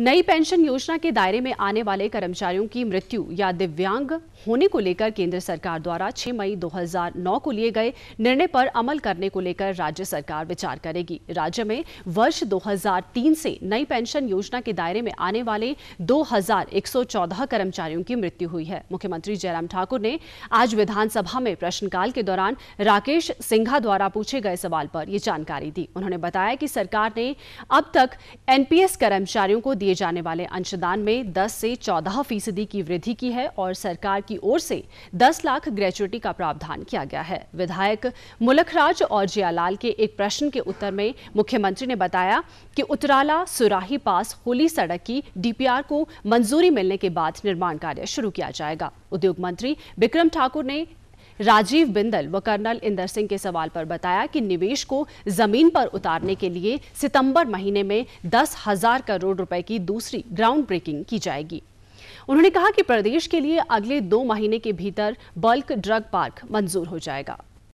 नई पेंशन योजना के दायरे में आने वाले कर्मचारियों की मृत्यु या दिव्यांग होने को लेकर केंद्र सरकार द्वारा 6 मई 2009 को लिए गए निर्णय पर अमल करने को लेकर राज्य सरकार विचार करेगी राज्य में वर्ष 2003 से नई पेंशन योजना के दायरे में आने वाले 2114 कर्मचारियों की मृत्यु हुई है मुख्यमंत्री जयराम ठाकुर ने आज विधानसभा में प्रश्नकाल के दौरान राकेश सिंघा द्वारा पूछे गए सवाल पर यह जानकारी दी उन्होंने बताया कि सरकार ने अब तक एनपीएस कर्मचारियों को दिए जाने वाले अंशदान में 10 से 14 फीसदी की वृद्धि की है और सरकार की ओर से 10 लाख ग्रेचुटी का प्रावधान किया गया है विधायक मुलखराज और जियालाल के एक प्रश्न के उत्तर में मुख्यमंत्री ने बताया कि उतराला सुराही पास होली सड़क की डीपीआर को मंजूरी मिलने के बाद निर्माण कार्य शुरू किया जाएगा उद्योग मंत्री बिक्रम ठाकुर ने राजीव बिंदल व कर्नल इंदर सिंह के सवाल पर बताया कि निवेश को जमीन पर उतारने के लिए सितंबर महीने में दस हजार करोड़ रुपए की दूसरी ग्राउंड ब्रेकिंग की जाएगी उन्होंने कहा कि प्रदेश के लिए अगले दो महीने के भीतर बल्क ड्रग पार्क मंजूर हो जाएगा